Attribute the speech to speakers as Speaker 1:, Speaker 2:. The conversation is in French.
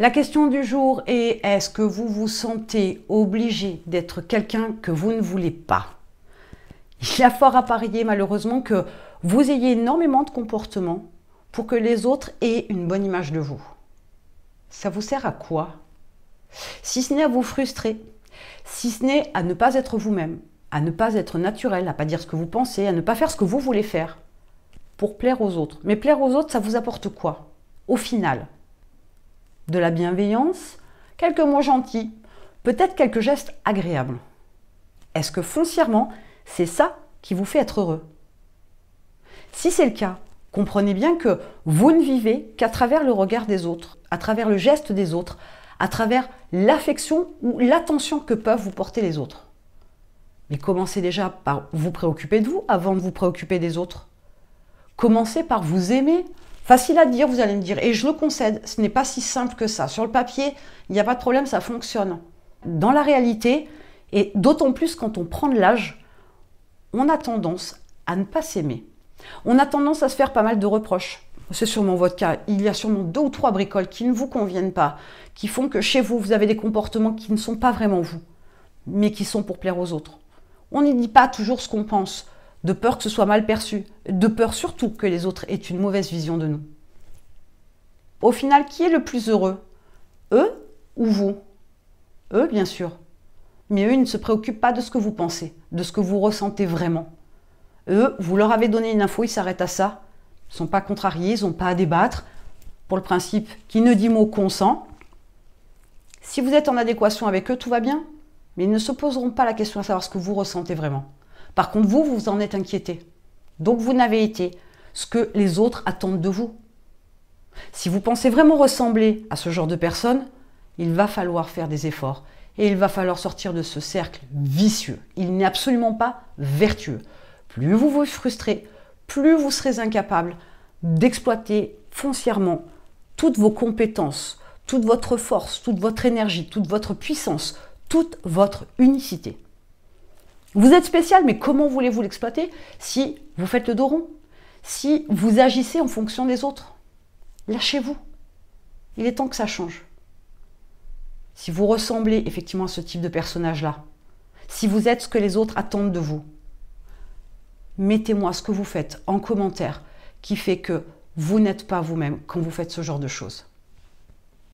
Speaker 1: La question du jour est est-ce que vous vous sentez obligé d'être quelqu'un que vous ne voulez pas Il y a fort à parier malheureusement que vous ayez énormément de comportements pour que les autres aient une bonne image de vous. Ça vous sert à quoi Si ce n'est à vous frustrer, si ce n'est à ne pas être vous-même, à ne pas être naturel, à pas dire ce que vous pensez, à ne pas faire ce que vous voulez faire pour plaire aux autres. Mais plaire aux autres, ça vous apporte quoi Au final, de la bienveillance, quelques mots gentils, peut-être quelques gestes agréables. Est-ce que foncièrement, c'est ça qui vous fait être heureux Si c'est le cas, comprenez bien que vous ne vivez qu'à travers le regard des autres, à travers le geste des autres, à travers l'affection ou l'attention que peuvent vous porter les autres. Mais commencez déjà par vous préoccuper de vous avant de vous préoccuper des autres. Commencez par vous aimer Facile à dire, vous allez me dire, et je le concède, ce n'est pas si simple que ça. Sur le papier, il n'y a pas de problème, ça fonctionne. Dans la réalité, et d'autant plus quand on prend de l'âge, on a tendance à ne pas s'aimer. On a tendance à se faire pas mal de reproches. C'est sûrement votre cas. Il y a sûrement deux ou trois bricoles qui ne vous conviennent pas, qui font que chez vous, vous avez des comportements qui ne sont pas vraiment vous, mais qui sont pour plaire aux autres. On n'y dit pas toujours ce qu'on pense de peur que ce soit mal perçu, de peur surtout que les autres aient une mauvaise vision de nous. Au final, qui est le plus heureux Eux ou vous Eux, bien sûr. Mais eux, ils ne se préoccupent pas de ce que vous pensez, de ce que vous ressentez vraiment. Eux, vous leur avez donné une info, ils s'arrêtent à ça. Ils ne sont pas contrariés, ils n'ont pas à débattre. Pour le principe, qui ne dit mot consent. Si vous êtes en adéquation avec eux, tout va bien. Mais ils ne se poseront pas la question à savoir ce que vous ressentez vraiment. Par contre, vous, vous en êtes inquiété. Donc, vous n'avez été ce que les autres attendent de vous. Si vous pensez vraiment ressembler à ce genre de personne, il va falloir faire des efforts et il va falloir sortir de ce cercle vicieux. Il n'est absolument pas vertueux. Plus vous vous frustrez, plus vous serez incapable d'exploiter foncièrement toutes vos compétences, toute votre force, toute votre énergie, toute votre puissance, toute votre unicité. Vous êtes spécial, mais comment voulez-vous l'exploiter si vous faites le dos rond Si vous agissez en fonction des autres Lâchez-vous. Il est temps que ça change. Si vous ressemblez effectivement à ce type de personnage-là, si vous êtes ce que les autres attendent de vous, mettez-moi ce que vous faites en commentaire qui fait que vous n'êtes pas vous-même quand vous faites ce genre de choses.